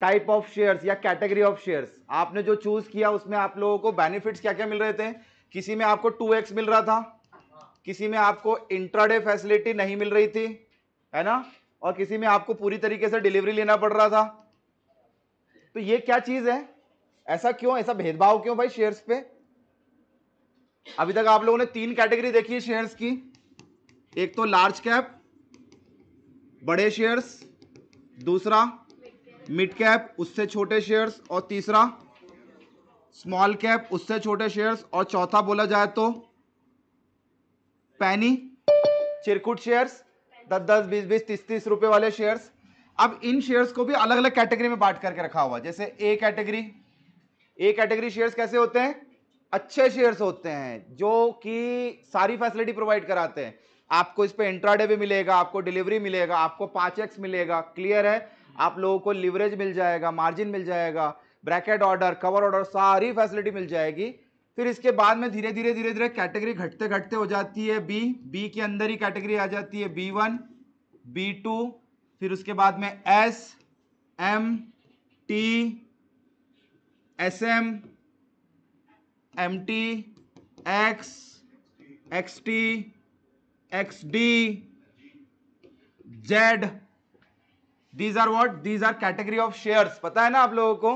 Type of shares या category of shares आपने जो चूज किया उसमें आप लोगों को बेनिफिट्स क्या क्या मिल रहे थे किसी में आपको 2x मिल रहा था किसी में आपको इंट्राडे फैसिलिटी नहीं मिल रही थी है ना और किसी में आपको पूरी तरीके से डिलीवरी लेना पड़ रहा था तो ये क्या चीज है ऐसा क्यों ऐसा भेदभाव क्यों भाई शेयर्स पे अभी तक आप लोगों ने तीन कैटेगरी देखी है शेयर्स की एक तो लार्ज कैप बड़े शेयर्स दूसरा मिड कैप उससे छोटे शेयर्स और तीसरा स्मॉल कैप उससे छोटे शेयर्स और चौथा बोला जाए तो पैनी चिरकुट शेयर्स दस दस बीस बीस तीस तीस रुपए वाले शेयर्स अब इन शेयर्स को भी अलग अलग कैटेगरी में बांट करके रखा हुआ जैसे A category A category shares कैसे होते हैं अच्छे शेयर्स होते हैं जो कि सारी फैसिलिटी प्रोवाइड कराते हैं आपको इस पर इंट्राडे भी मिलेगा आपको डिलीवरी मिलेगा आपको पांच एक्स मिलेगा क्लियर है आप लोगों को लिवरेज मिल जाएगा मार्जिन मिल जाएगा ब्रैकेट ऑर्डर कवर ऑर्डर सारी फैसिलिटी मिल जाएगी फिर इसके बाद में धीरे धीरे धीरे धीरे कैटेगरी घटते घटते हो जाती है बी बी के अंदर ही कैटेगरी आ जाती है बी वन बी टू फिर उसके बाद में S M T S M M T X X T X D Z these are what these are category of share पता है ना आप लोगों को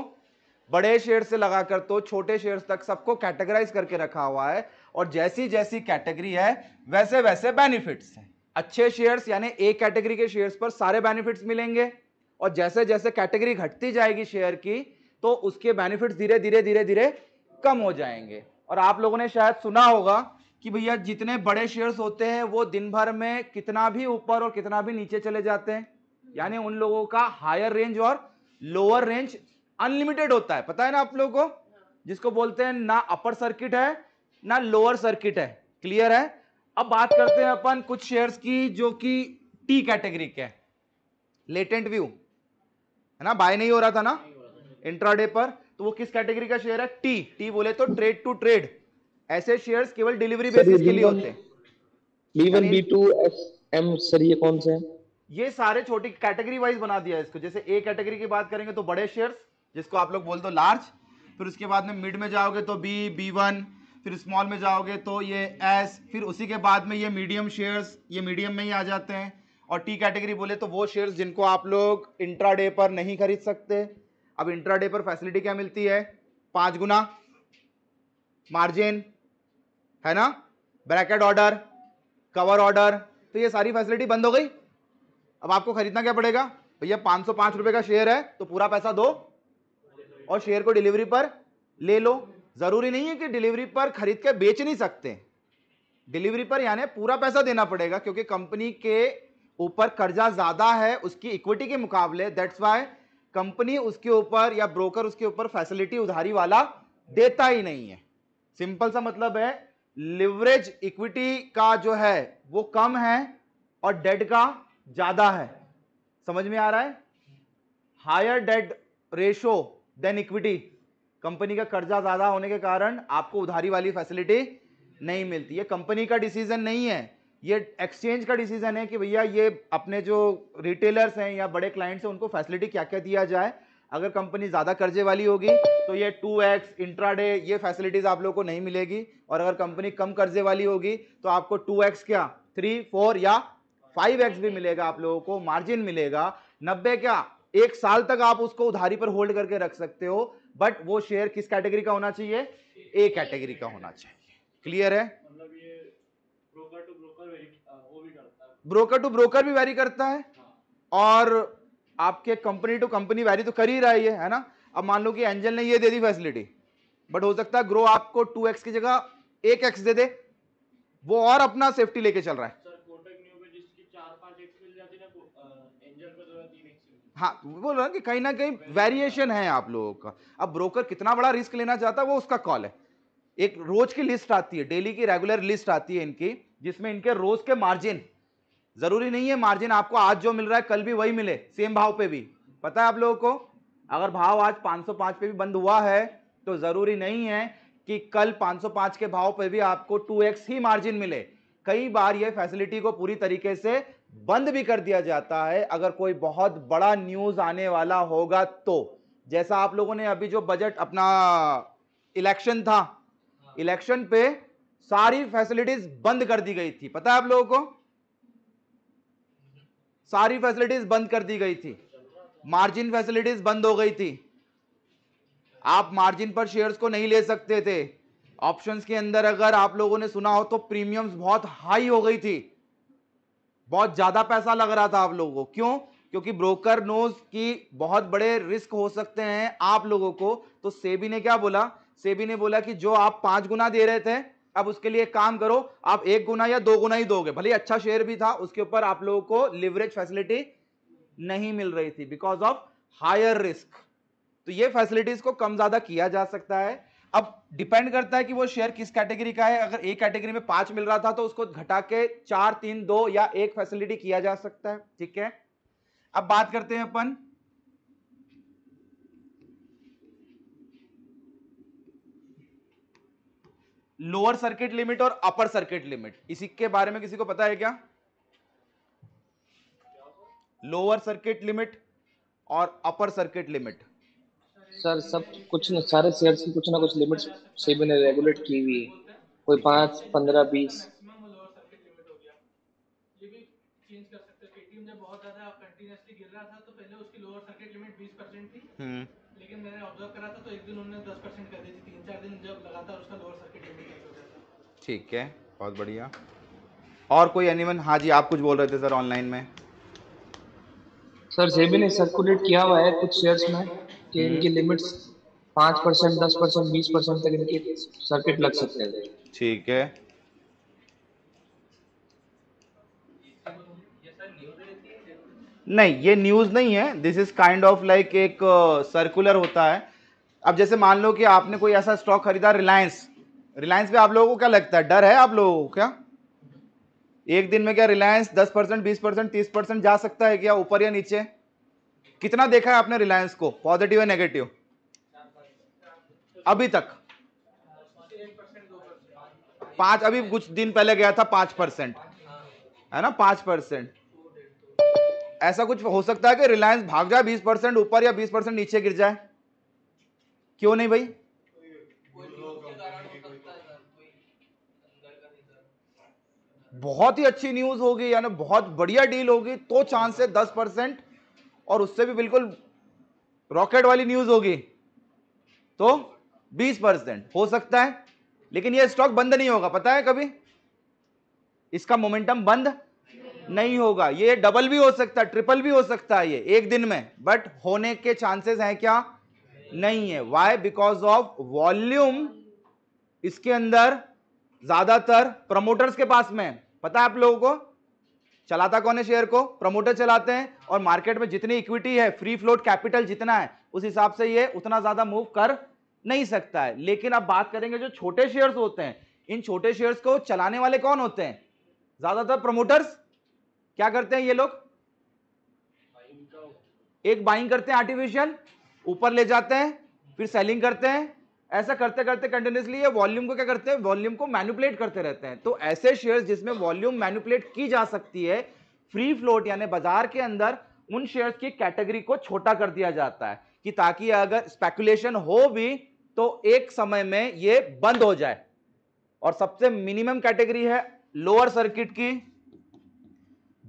बड़े शेयर से लगाकर तो छोटे शेयर तक सबको कैटेगराइज करके रखा हुआ है और जैसी जैसी कैटेगरी है वैसे वैसे बेनिफिट्स हैं अच्छे शेयर्स यानी ए कैटेगरी के शेयर्स पर सारे बेनिफिट्स मिलेंगे और जैसे जैसे कैटेगरी घटती जाएगी शेयर की तो उसके बेनिफिट्स धीरे धीरे धीरे धीरे कम हो जाएंगे और आप लोगों ने शायद सुना होगा कि भैया जितने बड़े शेयर्स होते हैं वो दिन भर में कितना भी ऊपर और कितना भी नीचे चले जाते हैं यानी उन लोगों का हायर रेंज और लोअर रेंज अनलिमिटेड होता है पता है ना आप लोगों को जिसको बोलते हैं ना अपर सर्किट है ना लोअर सर्किट है क्लियर है अब बात करते हैं अपन कुछ शेयर्स की जो कि टी कैटेगरी के लेटेंट व्यू है ना बाय नहीं हो रहा था ना इंट्राडे पर तो वो किस कैटेगरी का शेयर है टी टी बोले तो ट्रेड टू ट्रेड ऐसे शेयर्स केवल डिलीवरी बेसिस के लिए होते हैं B one B two M sir ये कौन से हैं ये सारे छोटी कैटेगरी वाइज बना दिया है इसको जैसे ए कैटेगरी की बात करेंगे तो बड़े शेयर्स जिसको आप लोग बोल दो लार्ज फिर उसके बाद में मिड में जाओगे तो बी बी वन फिर स्मॉल में जाओगे तो ये एस फिर उसी के बाद में ये मीडियम शेयर्स ये मीडियम में ही आ जाते हैं और टी कैटेगरी बोले तो वो शेयर्स जिनको आप लोग इंट्राडे पर नहीं खरीद सकते अब इंट्राडे पर फैसिलिटी क्या मिलती है पाँच गुना मार्जिन है ना ब्रैकेट ऑर्डर कवर ऑर्डर तो ये सारी फैसिलिटी बंद हो गई अब आपको खरीदना क्या पड़ेगा भैया पांच सौ पांच रुपये का शेयर है तो पूरा पैसा दो और शेयर को डिलीवरी पर ले लो ज़रूरी नहीं है कि डिलीवरी पर खरीद के बेच नहीं सकते डिलीवरी पर यानी पूरा पैसा देना पड़ेगा क्योंकि कंपनी के ऊपर कर्जा ज़्यादा है उसकी इक्विटी के मुकाबले दैट्स वाई कंपनी उसके ऊपर या ब्रोकर उसके ऊपर फैसिलिटी उधारी वाला देता ही नहीं है सिंपल सा मतलब है लिवरेज इक्विटी का जो है वो कम है और डेट का ज़्यादा है समझ में आ रहा है higher debt ratio then equity company का कर्जा ज़्यादा होने के कारण आपको उधारी वाली फैसिलिटी नहीं मिलती ये कंपनी का डिसीजन नहीं है ये एक्सचेंज का डिसीजन है कि भैया ये अपने जो रिटेलर्स हैं या बड़े क्लाइंट्स हैं उनको फैसिलिटी क्या क्या दिया जाए अगर कंपनी ज़्यादा कर्जे वाली होगी तो ये टू एक्स इंट्राडे ये फैसिलिटीज़ आप लोग को नहीं मिलेगी और अगर कंपनी कम कर्जे वाली होगी तो आपको टू एक्स क्या थ्री फोर या फाइव एक्स भी मिलेगा आप लोगों को मार्जिन मिलेगा नब्बे क्या एक साल तक आप उसको उधारी पर होल्ड करके रख सकते हो बट वो शेयर किस कैटेगरी का होना चाहिए ए कैटेगरी का होना चाहिए क्लियर है मतलब ब्रोकर टू ब्रोकर भी वैरी करता है हाँ। और आपके कंपनी टू कंपनी वैरी तो कर ही रहा है ये है ना अब मान लो कि एंजल ने ये दे दी फैसिलिटी बट हो सकता है ग्रो आपको टू एक्स की जगह एक एक्स दे दे वो और अपना सेफ्टी लेके चल रहा है हाँ बोल रहा हूँ कि कहीं ना कहीं वेरिएशन है आप लोगों का अब ब्रोकर कितना बड़ा रिस्क लेना चाहता है वो उसका कॉल है एक रोज की लिस्ट आती है डेली की रेगुलर लिस्ट आती है इनकी जिसमें इनके रोज के मार्जिन जरूरी नहीं है मार्जिन आपको आज जो मिल रहा है कल भी वही मिले सेम भाव पे भी पता है आप लोगों को अगर भाव आज 505 पे भी बंद हुआ है तो जरूरी नहीं है कि कल 505 के भाव पे भी आपको 2x ही मार्जिन मिले कई बार ये फैसिलिटी को पूरी तरीके से बंद भी कर दिया जाता है अगर कोई बहुत बड़ा न्यूज आने वाला होगा तो जैसा आप लोगों ने अभी जो बजट अपना इलेक्शन था इलेक्शन पे सारी फैसिलिटीज बंद कर दी गई थी पता है आप लोगों को सारी फैसिलिटीज बंद कर दी गई थी मार्जिन फैसिलिटीज बंद हो गई थी आप मार्जिन पर शेयर्स को नहीं ले सकते थे ऑप्शंस के अंदर अगर आप लोगों ने सुना हो तो प्रीमियम्स बहुत हाई हो गई थी बहुत ज़्यादा पैसा लग रहा था आप लोगों को क्यों क्योंकि ब्रोकर नोज की बहुत बड़े रिस्क हो सकते हैं आप लोगों को तो सेबी ने क्या बोला सेबी ने बोला कि जो आप पांच गुना दे रहे थे अब उसके लिए काम करो आप एक गुना या दो गुना ही दोगे भले अच्छा शेयर भी था उसके ऊपर आप लोगों को लिवरेज फैसिलिटी नहीं मिल रही थी बिकॉज ऑफ हायर रिस्क तो ये फैसिलिटीज को कम ज़्यादा किया जा सकता है अब डिपेंड करता है कि वो शेयर किस कैटेगरी का है अगर एक कैटेगरी में पांच मिल रहा था तो उसको घटा के चार तीन दो या एक फैसिलिटी किया जा सकता है ठीक है अब बात करते हैं अपन लोअर सर्किट लिमिट और अपर सर्किट लिमिट इसी के बारे में किसी को पता है क्या लोअर सर्किट लिमिट और अपर सर्किट लिमिट सर सब कुछ न, सारे शेयर की कुछ ना कुछ लिमिट्स सेबी ने रेगुलेट की हुई है कोई पाँच पंद्रह बीस कर हम्म। ठीक है बहुत बढ़िया और कोई एनिमन हाँ जी आप कुछ बोल रहे थे सर ऑनलाइन में सर सेबी ने सर्कुलेट किया हुआ है कुछ शेयर्स में कि इनकी लिमिट्स हम्म। पांच परसेंट दस परसेंट बीस परसेंट तक इनके सर्किट लग सकते हैं ठीक है नहीं ये न्यूज़ नहीं है this is kind of like एक सर्कुलर uh, होता है अब जैसे मान लो कि आपने कोई ऐसा स्टॉक खरीदा रिलायंस रिलायंस पे आप लोगों को क्या लगता है डर है आप लोगों को क्या एक दिन में क्या रिलायंस दस परसेंट बीस परसेंट तीस परसेंट जा सकता है क्या ऊपर या नीचे कितना देखा है आपने रिलायंस को पॉजिटिव या नेगेटिव अभी तक पांच अभी कुछ दिन पहले गया था पांच परसेंट है ना पांच परसेंट ऐसा कुछ हो सकता है कि रिलायंस भाग जाए बीस परसेंट ऊपर या बीस परसेंट नीचे गिर जाए क्यों नहीं भाई बहुत ही अच्छी न्यूज होगी यानी बहुत बढ़िया डील होगी तो चांस है दस परसेंट और उससे भी बिल्कुल रॉकेट वाली न्यूज होगी तो 20 परसेंट हो सकता है लेकिन यह स्टॉक बंद नहीं होगा पता है कभी इसका मोमेंटम बंद नहीं होगा ये डबल भी हो सकता है ट्रिपल भी हो सकता है ये एक दिन में बट होने के चांसेस हैं क्या नहीं है वाई बिकॉज ऑफ वॉल्यूम इसके अंदर ज्यादातर प्रमोटर्स के पास में पता है आप लोगों को चलाता कौन है शेयर को प्रमोटर चलाते हैं और मार्केट में जितनी इक्विटी है फ्री फ्लोट कैपिटल जितना है उस हिसाब से ये उतना ज़्यादा मूव कर नहीं सकता है लेकिन अब बात करेंगे जो छोटे शेयर्स होते हैं इन छोटे शेयर्स को चलाने वाले कौन होते हैं ज़्यादातर प्रमोटर्स क्या करते हैं ये लोग एक बाइंग करते हैं आर्टिफिशियल ऊपर ले जाते हैं फिर सेलिंग करते हैं ऐसा करते करते कंटिन्यूसली ये वॉल्यूम को क्या करते हैं वॉल्यूम को मैनुपलेट करते रहते हैं तो ऐसे शेयर्स जिसमें वॉल्यूम मैनुपलेट की जा सकती है फ्री फ्लोट यानी बाजार के अंदर उन शेयर्स की कैटेगरी को छोटा कर दिया जाता है कि ताकि अगर स्पेकुलेशन हो भी तो एक समय में ये बंद हो जाए और सबसे मिनिमम कैटेगरी है लोअर सर्किट की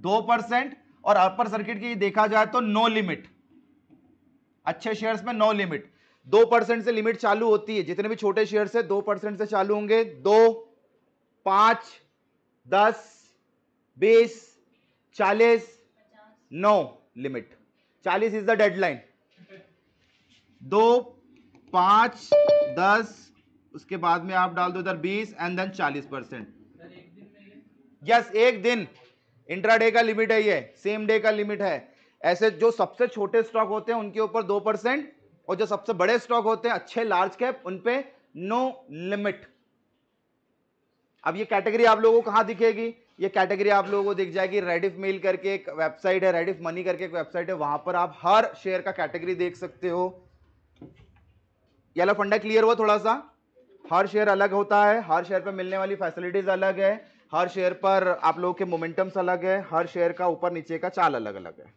दो परसेंट और अपर सर्किट की देखा जाए तो नो लिमिट अच्छे शेयर्स में नो लिमिट दो परसेंट से लिमिट चालू होती है जितने भी छोटे शेयर है दो परसेंट से चालू होंगे दो पांच दस बीस चालीस नौ लिमिट चालीस इज द डेडलाइन दो पांच दस उसके बाद में आप डाल दो इधर बीस एंड देन चालीस परसेंट यस एक दिन इंट्राडे का लिमिट है ये सेम डे का लिमिट है ऐसे जो सबसे छोटे स्टॉक होते हैं उनके ऊपर दो परसेंट और जो सबसे बड़े स्टॉक होते हैं अच्छे लार्ज कैप उनपे नो लिमिट अब ये कैटेगरी आप लोगों को कहां दिखेगी ये कैटेगरी आप लोगों को दिख जाएगी रेडिफ मेल करके एक वेबसाइट है रेडिफ मनी करके एक वेबसाइट है वहां पर आप हर शेयर का कैटेगरी देख सकते हो येलो फंडा क्लियर हुआ थोड़ा सा हर शेयर अलग होता है हर शेयर पर मिलने वाली फैसिलिटीज अलग है हर शेयर पर आप लोगों के मोमेंटम्स अलग है हर शेयर का ऊपर नीचे का चाल अलग अलग है